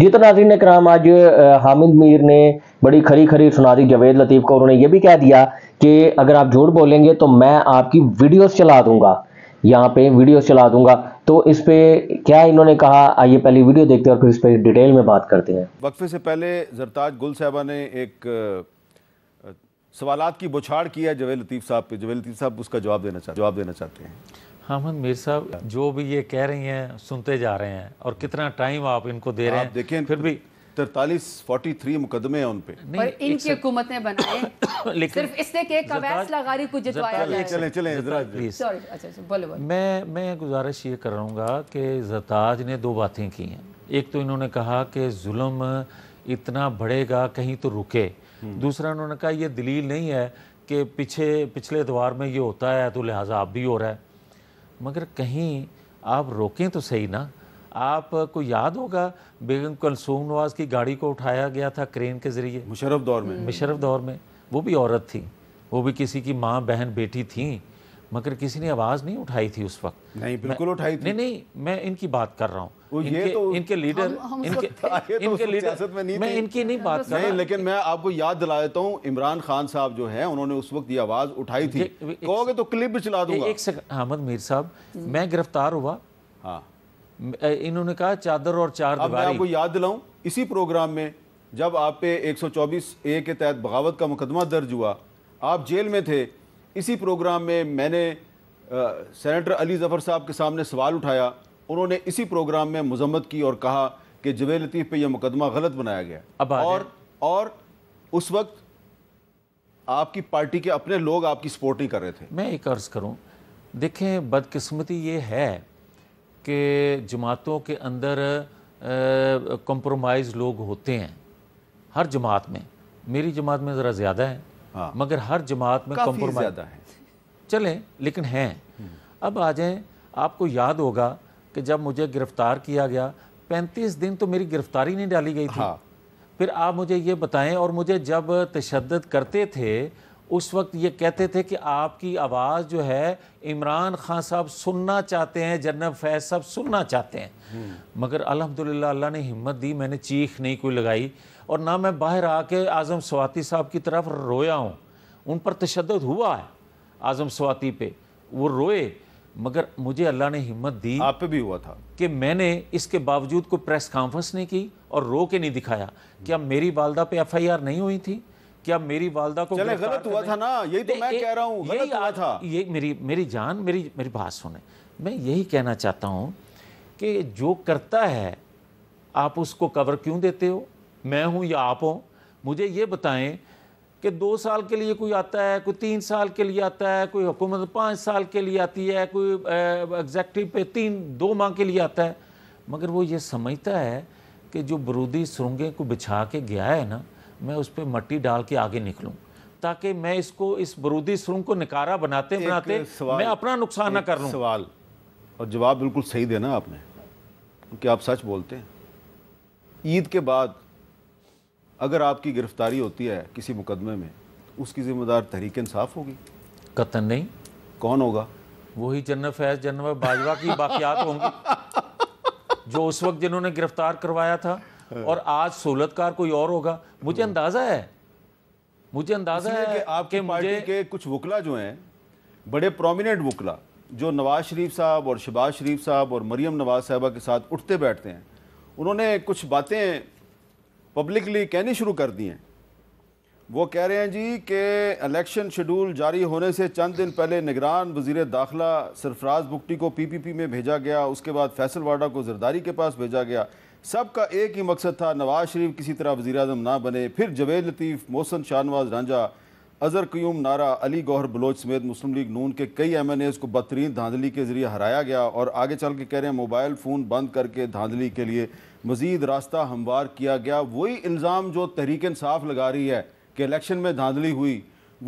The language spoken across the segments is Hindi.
जी तो नाजरीन कराम आज हामिद मीर ने बड़ी खरी खरी सुना दी जवेद लतीफ़ को उन्होंने ये भी कह दिया कि अगर आप झूठ बोलेंगे तो मैं आपकी वीडियोस चला दूंगा यहाँ पे वीडियोस चला दूंगा तो इस पे क्या इन्होंने कहा आइए पहले वीडियो देखते हैं और फिर इस पर डिटेल में बात करते हैं वक्फे से पहले जरताज गुल साहबा ने एक सवाल की बुछाड़ किया जवेद लतीफ़ साहब पे जवेद लतीफ़ साहब उसका जवाब देना चाहते जवाब देना चाहते हैं हामद मीर साहब जो भी ये कह रही हैं सुनते जा रहे हैं और कितना टाइम आप इनको दे रहे हैं देखें फिर भी तरतालीस फोर्टी थ्री मुकदमे हैं उनपे पर इनकी हुकूमत ने बनाए लेकिन सिर्फ इसने को जितवाया चले चले सॉरी मैं मैं गुजारिश ये करूँगा कि जताज ने दो बातें की हैं एक तो इन्होंने कहा कि जुल्म इतना बढ़ेगा कहीं तो रुके हम्म। दूसरा उन्होंने कहा यह दलील नहीं है कि पीछे पिछले दौर में ये होता है तो लिहाजा अब भी हो रहा है मगर कहीं आप रोकें तो सही ना आपको याद होगा बेगम कलसूम नवाज की गाड़ी को उठाया गया था क्रेन के ज़रिए मुशरफ दौर में मुशरफ दौर में वो भी औरत थी वो भी किसी की माँ बहन बेटी थी मगर किसी ने आवाज़ नहीं उठाई थी उस वक्त नहीं बिल्कुल उठाई थी नहीं नहीं मैं इनकी बात कर रहा हूँ इनके, तो इनके लीडर हम, हम इनके, तो इनके लीडर में नहीं मैं इनकी नहीं बात कर रहा लेकिन मैं आपको याद दिला देता हूँ इमरान खान साहब जो हैं उन्होंने उस वक्त ये आवाज़ उठाई थी कहोगे तो क्लिप भी चला दूंगा एक सेकंड अहमद मीर साहब मैं गिरफ्तार हुआ हाँ इन्होंने कहा चादर और चार आपको याद दिलाऊ इसी प्रोग्राम में जब आप पे 124 ए के तहत बगावत का मुकदमा दर्ज हुआ आप जेल में थे इसी प्रोग्राम में मैंने सेनेटर अली ज़फ़र साहब के सामने सवाल उठाया उन्होंने इसी प्रोग्राम में मजम्मत की और कहा कि जवेद लतीफ़ पर यह मुकदमा गलत बनाया गया अब और और उस वक्त आपकी पार्टी के अपने लोग आपकी सपोर्ट नहीं कर रहे थे मैं एक अर्ज़ करूँ देखें बदकस्मती ये है कि जमातों के अंदर कंप्रोमाइज लोग होते हैं हर जमात में मेरी जमात में ज़रा ज़्यादा है हाँ। मगर हर जमात में कॉम्प्रोमाइज है चलें लेकिन हैं अब आ जाएं आपको याद होगा कि जब मुझे गिरफ्तार किया गया पैंतीस दिन तो मेरी गिरफ्तारी नहीं डाली गई थी हाँ। फिर आप मुझे ये बताएं और मुझे जब तशद करते थे उस वक्त ये कहते थे कि आपकी आवाज़ जो है इमरान खान साहब सुनना चाहते हैं जन्नब फैज साहब सुनना चाहते हैं हम्म। मगर अलहमदिल्ला अल्लाह ने हिम्मत दी मैंने चीख नहीं कोई लगाई और ना मैं बाहर आके आज़म स्वाति साहब की तरफ रोया हूँ उन पर तशद हुआ है आज़म स्वाति पे वो रोए मगर मुझे अल्लाह ने हिम्मत दी आप पे भी हुआ था कि मैंने इसके बावजूद कोई प्रेस कॉन्फ्रेंस नहीं की और रो के नहीं दिखाया क्या मेरी वालदा पे एफआईआर नहीं हुई थी क्या मेरी वालदा को चले गलत हुआ था ना यही तो मैं कह रहा हूँ यही हुआ था ये मेरी मेरी जान मेरी मेरी बात सुने मैं यही कहना चाहता हूँ कि जो करता है आप उसको कवर क्यों देते हो मैं हूँ या आप हों मुझे ये बताएं कि दो साल के लिए कोई आता है कोई तीन साल के लिए आता है कोई हुकूमत पाँच साल के लिए आती है कोई एग्जैक्टिव पे तीन दो माह के लिए आता है मगर वो ये समझता है कि जो बरूदी सुरंगें को बिछा के गया है ना मैं उस पर मट्टी डाल के आगे निकलूँ ताकि मैं इसको इस बरूदी सुरंग को निकारा बनाते बनाते मैं अपना नुकसान ना कर लूँ सवाल और जवाब बिल्कुल सही देना आपने क्योंकि आप सच बोलते हैं ईद के बाद अगर आपकी गिरफ्तारी होती है किसी मुकदमे में उसकी जिम्मेदार तहरीक इंसाफ होगी कतन नहीं कौन होगा वही जनरल फैज जनरल बाजवा की बाकियात होंगी जो उस वक्त जिन्होंने गिरफ्तार करवाया था और आज सहूलतकार कोई और होगा मुझे अंदाज़ा है मुझे अंदाज़ा है कि आपके मुझे के कुछ वकला जो हैं बड़े प्रोमिनेंट वकला जो नवाज शरीफ साहब और शबाज शरीफ साहब और मरियम नवाज साहबा के साथ उठते बैठते हैं उन्होंने कुछ बातें पब्लिकली कहनी शुरू कर दी हैं वो कह रहे हैं जी कि इलेक्शन शेड्यूल जारी होने से चंद दिन पहले निगरान वजीर दाखिला सरफराज बुकटी को पी पी पी में भेजा गया उसके बाद फैसल वाडा को जरदारी के पास भेजा गया सब का एक ही मकसद था नवाज शरीफ किसी तरह वजी अजम ना बने फिर जवेद लतीफ़ मोहसन शाहनवाज रांझा अजहर क्यूम नारा अली गौहर बलोच समेत मुस्लिम लीग नून के कई एम एन एज को बदतरीन धांधली के जरिए हराया गया और आगे चल के कह रहे हैं मोबाइल फ़ोन बंद करके धांधली के लिए मजीद रास्ता हमवार किया गया वही इल्ज़ाम जो तहरीक इंसाफ लगा रही है कि इलेक्शन में धांधली हुई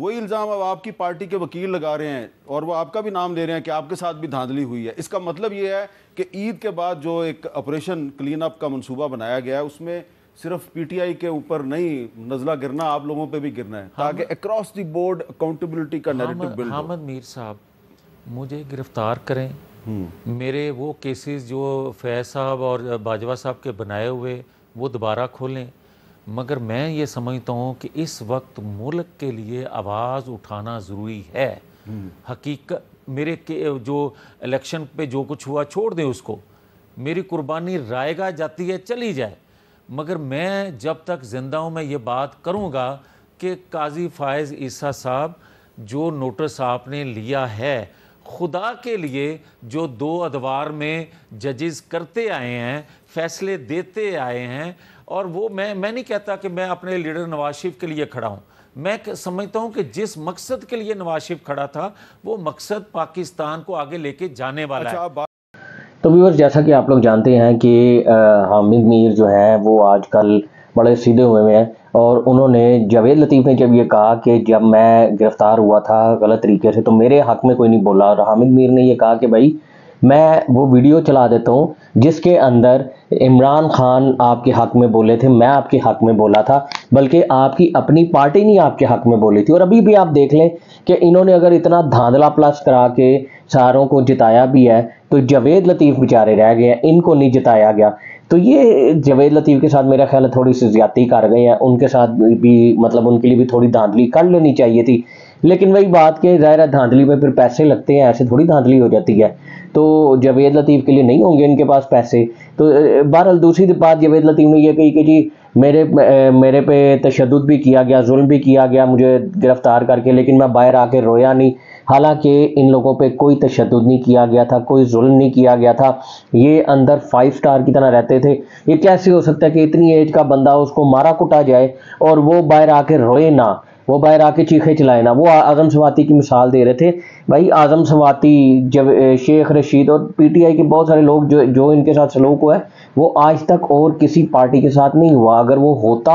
वही इल्ज़ाम अब आपकी पार्टी के वकील लगा रहे हैं और वह आपका भी नाम ले रहे हैं कि आपके साथ भी धांधली हुई है इसका मतलब ये है कि ईद के बाद जो एक ऑपरेशन क्लीन अप का मनसूबा बनाया गया है उसमें सिर्फ पीटीआई के ऊपर नहीं नजला गिरना आप लोगों पे भी गिरना है ताकि अक्रॉस द बोर्ड अकाउंटेबिलिटी का नैरेटिव बिल्ड हामद मीर साहब मुझे गिरफ्तार करें हम्म। मेरे वो केसेस जो फैज साहब और बाजवा साहब के बनाए हुए वो दोबारा खोलें मगर मैं ये समझता हूँ कि इस वक्त मुल्क के लिए आवाज़ उठाना ज़रूरी है हम्म। हकीकत मेरे के जो इलेक्शन पे जो कुछ हुआ छोड़ दें उसको मेरी कुर्बानी रायगा जाती है चली जाए मगर मैं जब तक ज़िंदा हूँ मैं ये बात करूँगा कि काजी फ़ायज़ ईसा साहब जो नोटिस आपने लिया है खुदा के लिए जो दो अदवार में जजेस करते आए हैं फैसले देते आए हैं और वो मैं मैं नहीं कहता कि मैं अपने लीडर नवाज शरीफ के लिए खड़ा हूँ मैं समझता हूँ कि जिस मकसद के लिए नवाज शरीफ खड़ा था वो मकसद पाकिस्तान को आगे लेके जाने वाला अच्छा, है तो व्यूअर्स जैसा कि आप लोग जानते हैं कि हामिद मीर जो हैं वो आजकल बड़े सीधे हुए हुए हैं और उन्होंने जावेद लतीफ़ ने जब ये कहा कि जब मैं गिरफ़्तार हुआ था गलत तरीके से तो मेरे हक़ में कोई नहीं बोला और हामिद मीर ने ये कहा कि भाई मैं वो वीडियो चला देता हूँ जिसके अंदर इमरान खान आपके हक़ में बोले थे मैं आपके हक़ में बोला था बल्कि आपकी अपनी पार्टी नहीं आपके हक़ में बोली थी और अभी भी आप देख लें कि इन्होंने अगर इतना धांधला प्लस करा के सारों को जिताया भी है तो जावेद लतीफ़ बेचारे रह गए हैं इनको नहीं जिताया गया तो ये जावेद लतीफ़ के साथ मेरा ख्याल है थोड़ी सी ज़्यादा कर गए हैं उनके साथ भी मतलब उनके लिए भी थोड़ी धांधली कर लेनी चाहिए थी लेकिन वही बात के ज़ाहिर है धांधली में फिर पैसे लगते हैं ऐसे थोड़ी धांधली हो जाती है तो जवेद लतीफ़ के लिए नहीं होंगे इनके पास पैसे तो बहरहाल दूसरी बात जवेद लतीफ़ ने यह कही कि जी मेरे मेरे पे तशद भी किया गया जुल्म भी किया गया मुझे गिरफ़्तार करके लेकिन मैं बाहर आके रोया नहीं हालांकि इन लोगों पे कोई तशद नहीं किया गया था कोई जुल्म नहीं किया गया था ये अंदर फाइव स्टार की तरह रहते थे ये कैसे हो सकता है कि इतनी एज का बंदा उसको मारा कुटा जाए और वो बाहर आके रोए ना वो बाहर आके चीखे चलाए ना वो आज़म सवाती की मिसाल दे रहे थे भाई आज़म सवाती जब शेख रशीद और पीटीआई के बहुत सारे लोग जो जो इनके साथ सलूक हुआ है वो आज तक और किसी पार्टी के साथ नहीं हुआ अगर वो होता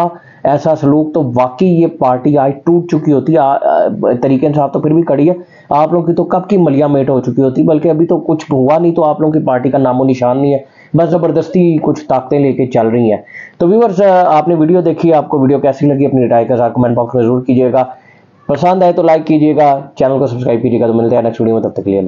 ऐसा सलूक तो वाकई ये पार्टी आज टूट चुकी होती तरीके साहब तो फिर भी कड़ी है आप लोगों की तो कब की मलिया मेट हो चुकी होती बल्कि अभी तो कुछ हुआ नहीं तो आप लोगों की पार्टी का नामो निशान नहीं है बस ज़बरदस्ती कुछ ताकतें लेके चल रही हैं तो व्यूवर्स आपने वीडियो देखी आपको वीडियो कैसी लगी अपनी राय का कमेंट बॉक्स में जरूर कीजिएगा पसंद आए तो लाइक कीजिएगा चैनल को सब्सक्राइब कीजिएगा तो मिलते हैं नेक्स्ट वीडियो में तब तक लिए